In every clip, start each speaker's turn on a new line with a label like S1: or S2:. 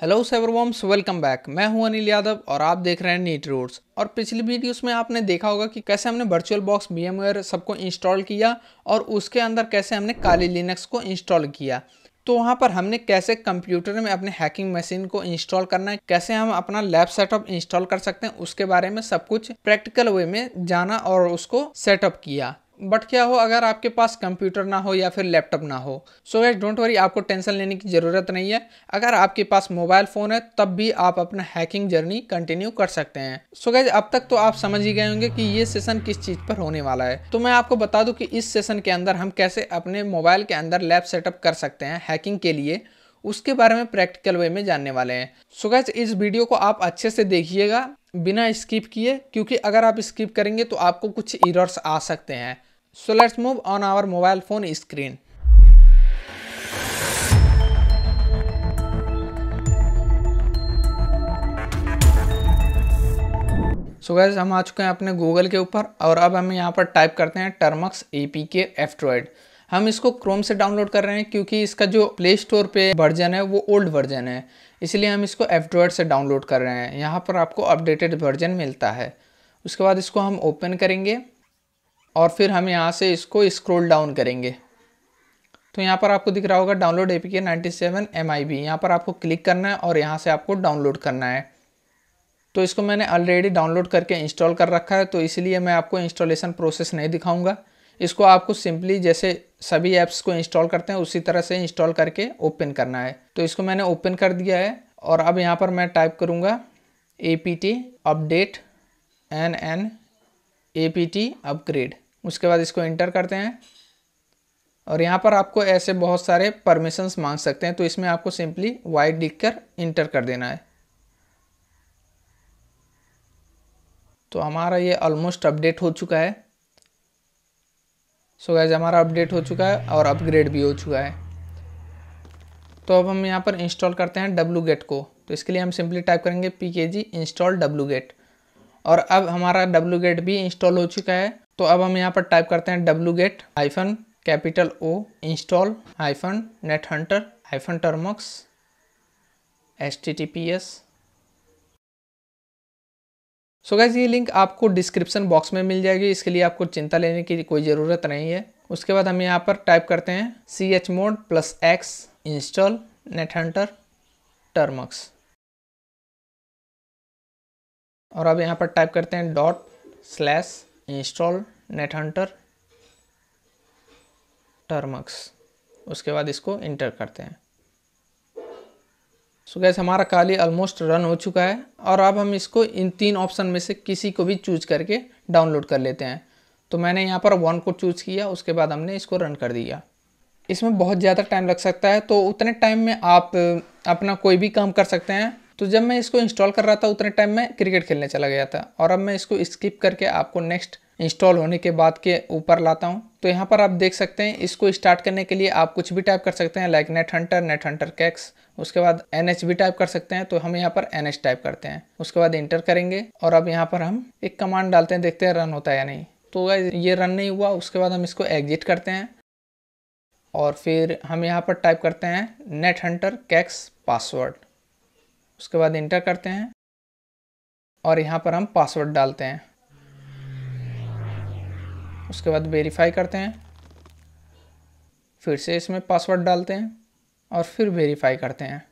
S1: Hello सेवरवॉम्स welcome back मैं हूं अनिल यादव और आप देख रहे हैं नीट रोड्स और पिछली वीडियोस में आपने देखा होगा कि कैसे हमने वर्चुअल बॉक्स बी सबको इंस्टॉल किया और उसके अंदर कैसे हमने काली लिनक्स को इंस्टॉल किया तो वहाँ पर हमने कैसे कंप्यूटर में अपने हैकिंग मशीन को इंस्टॉल करना है कैसे हम अपना लैब सेटअप इंस्टॉल कर सकते हैं उसके बारे में सब कुछ प्रैक्टिकल वे में जाना और उसको सेटअप किया बट क्या हो अगर आपके पास कंप्यूटर ना हो या फिर लैपटॉप ना हो सो गैस डोंट वरी आपको टेंशन लेने की ज़रूरत नहीं है अगर आपके पास मोबाइल फ़ोन है तब भी आप अपना हैकिंग जर्नी कंटिन्यू कर सकते हैं सो so अब तक तो आप समझ ही गए होंगे कि ये सेशन किस चीज़ पर होने वाला है तो मैं आपको बता दूँ कि इस सेशन के अंदर हम कैसे अपने मोबाइल के अंदर लैब सेटअप कर सकते हैं हैकिंग के लिए उसके बारे में प्रैक्टिकल वे में जानने वाले हैं सो so इस वीडियो को आप अच्छे से देखिएगा बिना स्किप किए क्योंकि अगर आप स्किप करेंगे तो आपको कुछ इरर्स आ सकते हैं So let's move on our mobile phone screen. So so guys हम आ चुके हैं अपने गूगल के ऊपर और अब हम यहाँ पर टाइप करते हैं टर्मक्स ए पी के एफ्ट्रॉयड हम इसको क्रोम से डाउनलोड कर रहे हैं क्योंकि इसका जो प्ले स्टोर पे वर्जन है वो ओल्ड वर्जन है इसलिए हम इसको एफ्ट्रॉयड से डाउनलोड कर रहे हैं यहाँ पर आपको अपडेटेड वर्जन मिलता है उसके बाद इसको हम ओपन करेंगे और फिर हम यहाँ से इसको स्क्रोल डाउन करेंगे तो यहाँ पर आपको दिख रहा होगा download A P K ninety seven M I B यहाँ पर आपको क्लिक करना है और यहाँ से आपको डाउनलोड करना है तो इसको मैंने ऑलरेडी डाउनलोड करके इंस्टॉल कर रखा है तो इसलिए मैं आपको इंस्टॉलेशन प्रोसेस नहीं दिखाऊंगा इसको आपको सिंपली जैसे सभी ऐप्स को इंस्टॉल करते हैं उसी तरह से इंस्टॉल करके ओपन करना है तो इसको मैंने ओपन कर दिया है और अब यहाँ पर मैं टाइप करूँगा A P T update N N A P T upgrade उसके बाद इसको इंटर करते हैं और यहाँ पर आपको ऐसे बहुत सारे परमिशंस मांग सकते हैं तो इसमें आपको सिंपली वाइट लिख कर इंटर कर देना है तो हमारा ये ऑलमोस्ट अपडेट हो चुका है सो so गैज हमारा अपडेट हो चुका है और अपग्रेड भी हो चुका है तो अब हम यहाँ पर इंस्टॉल करते हैं डब्लू गेट को तो इसके लिए हम सिंपली टाइप करेंगे पी के जी इंस्टॉल डब्लू गेट और अब हमारा डब्लू गेट भी इंस्टॉल हो चुका है तो अब हम यहाँ पर टाइप करते हैं W get hyphen capital O install hyphen net hunter hyphen termux S T T P S so guys ये लिंक आपको डिस्क्रिप्शन बॉक्स में मिल जाएगी इसके लिए आपको चिंता लेने की कोई ज़रूरत नहीं है उसके बाद हम यहाँ पर टाइप करते हैं C H mod plus X install net hunter termux और अब यहाँ पर टाइप करते हैं dot slash install net hunter termux उसके बाद इसको इंटर करते हैं सो so गैस हमारा काली ऑलमोस्ट रन हो चुका है और अब हम इसको इन तीन ऑप्शन में से किसी को भी चूज करके डाउनलोड कर लेते हैं तो मैंने यहाँ पर वन को चूज किया उसके बाद हमने इसको रन कर दिया इसमें बहुत ज़्यादा टाइम लग सकता है तो उतने टाइम में आप अपना कोई भी काम कर सकते हैं तो जब मैं इसको इंस्टॉल कर रहा था उतने टाइम में क्रिकेट खेलने चला गया था और अब मैं इसको स्किप करके आपको नेक्स्ट इंस्टॉल होने के बाद के ऊपर लाता हूँ तो यहाँ पर आप देख सकते हैं इसको स्टार्ट करने के लिए आप कुछ भी टाइप कर सकते हैं like net hunter net hunter kex उसके बाद एन भी टाइप कर सकते हैं तो हम यहाँ पर एन टाइप करते हैं उसके बाद इंटर करेंगे और अब यहाँ पर हम एक कमांड डालते हैं देखते हैं रन होता है या नहीं तो ये रन नहीं हुआ उसके बाद हम इसको एग्जिट करते हैं और फिर हम यहाँ पर टाइप करते हैं नेट हंटर कैक्स पासवर्ड उसके बाद इंटर करते हैं और यहाँ पर हम पासवर्ड डालते हैं उसके बाद वेरीफाई करते हैं फिर से इसमें पासवर्ड डालते हैं और फिर वेरीफाई करते हैं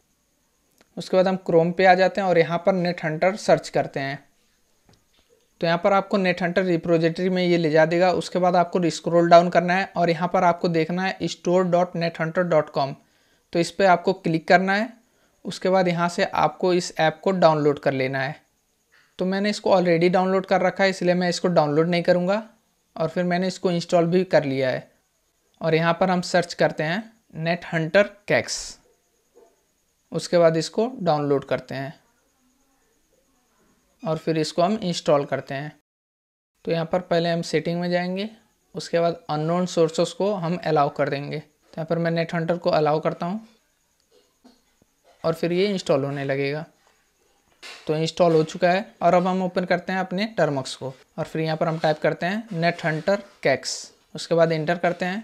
S1: उसके बाद हम क्रोम पे आ जाते हैं और यहाँ पर नेट हंटर सर्च करते हैं तो यहाँ पर आपको नेट हंटर रिप्रोजेटरी में ये ले जा देगा उसके बाद आपको स्क्रोल डाउन करना है और यहाँ पर आपको देखना है store dot net hunter dot com तो इस पर आपको क्लिक करना है उसके बाद यहाँ से आपको इस ऐप को डाउनलोड कर लेना है तो मैंने इसको ऑलरेडी डाउनलोड कर रखा है इसलिए मैं इसको डाउनलोड नहीं करूँगा और फिर मैंने इसको इंस्टॉल भी कर लिया है और यहाँ पर हम सर्च करते हैं नेट हंटर कैक्स उसके बाद इसको डाउनलोड करते हैं और फिर इसको हम इंस्टॉल करते हैं तो यहाँ पर पहले हम सेटिंग में जाएंगे उसके बाद अननोन सोर्सेस को हम अलाउ कर देंगे तो यहाँ पर मैं नेट हंटर को अलाउ करता हूँ और फिर ये इंस्टॉल होने लगेगा तो इंस्टॉल हो चुका है और अब हम ओपन करते हैं अपने टर्मक्स को और फिर यहाँ पर हम टाइप करते हैं नेट हंटर कैक्स उसके बाद इंटर करते हैं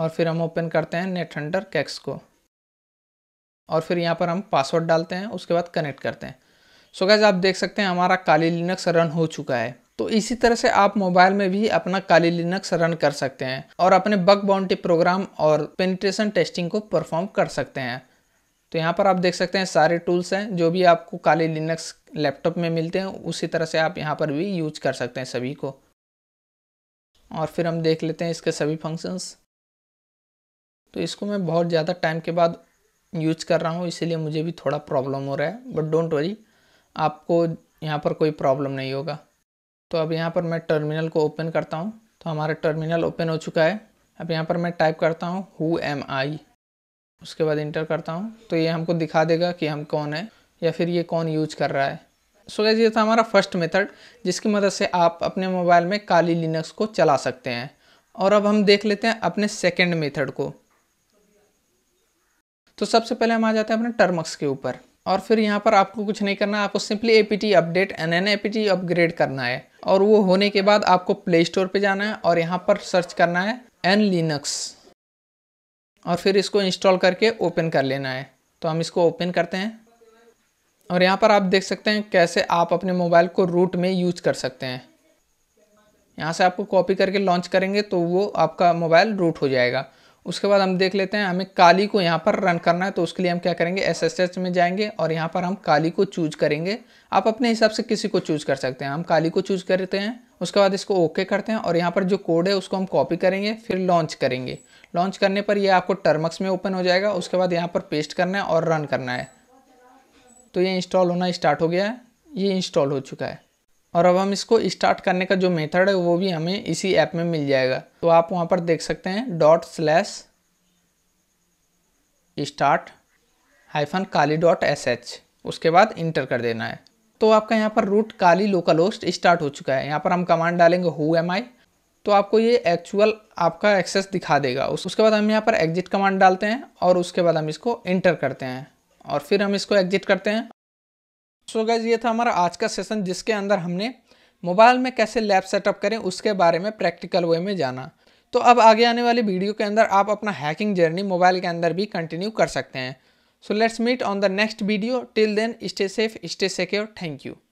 S1: और फिर हम ओपन करते हैं नेट हंटर कैक्स को और फिर यहाँ पर हम पासवर्ड डालते हैं उसके बाद कनेक्ट करते हैं सो गैज आप देख सकते हैं हमारा काली लिनक्स रन हो चुका है तो इसी तरह से आप मोबाइल में भी अपना काली लिनक्स रन कर सकते हैं और अपने बग बाउंड्री प्रोग्राम और पेनिट्रेशन टेस्टिंग को परफॉर्म कर सकते हैं तो यहाँ पर आप देख सकते हैं सारे टूल्स हैं जो भी आपको काले लिनक्स लैपटॉप में मिलते हैं उसी तरह से आप यहाँ पर भी यूज कर सकते हैं सभी को और फिर हम देख लेते हैं इसके सभी फंक्शंस तो इसको मैं बहुत ज़्यादा टाइम के बाद यूज कर रहा हूँ इसीलिए मुझे भी थोड़ा प्रॉब्लम हो रहा है बट डोंट वरी आपको यहाँ पर कोई प्रॉब्लम नहीं होगा तो अब यहाँ पर मैं टर्मिनल को ओपन करता हूँ तो हमारा टर्मिनल ओपन हो चुका है अब यहाँ पर मैं टाइप करता हूँ हु एम आई उसके बाद इंटर करता हूँ तो ये हमको दिखा देगा कि हम कौन है या फिर ये कौन यूज कर रहा है सो so ये था हमारा फर्स्ट मेथड जिसकी मदद से आप अपने मोबाइल में काली लिनक्स को चला सकते हैं और अब हम देख लेते हैं अपने सेकेंड मेथड को तो सबसे पहले हम आ जाते हैं अपने टर्मक्स के ऊपर और फिर यहाँ पर आपको कुछ नहीं करना है आपको simply A update N N A upgrade करना है और वो होने के बाद आपको प्ले स्टोर पर जाना है और यहाँ पर सर्च करना है एन लिनक्स और फिर इसको इंस्टॉल करके ओपन कर लेना है तो हम इसको ओपन करते हैं और यहाँ पर आप देख सकते हैं कैसे आप अपने मोबाइल को रूट में यूज कर सकते हैं यहाँ से आपको कॉपी करके लॉन्च करेंगे तो वो आपका मोबाइल रूट हो जाएगा उसके बाद हम देख लेते हैं हमें काली को यहाँ पर रन करना है तो उसके लिए हम क्या करेंगे एस में जाएंगे और यहाँ पर हम काली को चूज करेंगे आप अपने हिसाब से किसी को चूज कर सकते हैं हम काली को चूज करते हैं उसके बाद इसको ओके करते हैं और यहाँ पर जो कोड है उसको हम कॉपी करेंगे फिर लॉन्च करेंगे लॉन्च करने पर ये आपको टर्मक्स में ओपन हो जाएगा उसके बाद यहाँ पर पेस्ट करना है और रन करना है तो ये इंस्टॉल होना स्टार्ट हो गया है ये इंस्टॉल हो चुका है और अब हम इसको स्टार्ट करने का जो मेथड है वो भी हमें इसी ऐप में मिल जाएगा तो आप वहाँ पर देख सकते हैं dot slash start hyphen Kali dot S H उसके बाद इंटर कर देना है तो आपका यहाँ पर root Kali local host start हो चुका है यहाँ पर हम कमांड डालेंगे हु एम आई तो आपको ये एक्चुअल आपका एक्सेस दिखा देगा उस उसके बाद हम यहाँ पर एग्जिट कमांड डालते हैं और उसके बाद हम इसको इंटर करते हैं और फिर हम इसको एग्जिट करते हैं सो so गैज ये था हमारा आज का सेशन जिसके अंदर हमने मोबाइल में कैसे लैब सेटअप करें उसके बारे में प्रैक्टिकल वे में जाना तो अब आगे आने वाली वीडियो के अंदर आप अपना हैकिंग जर्नी मोबाइल के अंदर भी कंटिन्यू कर सकते हैं so let's meet on the next video till then stay safe stay secure thank you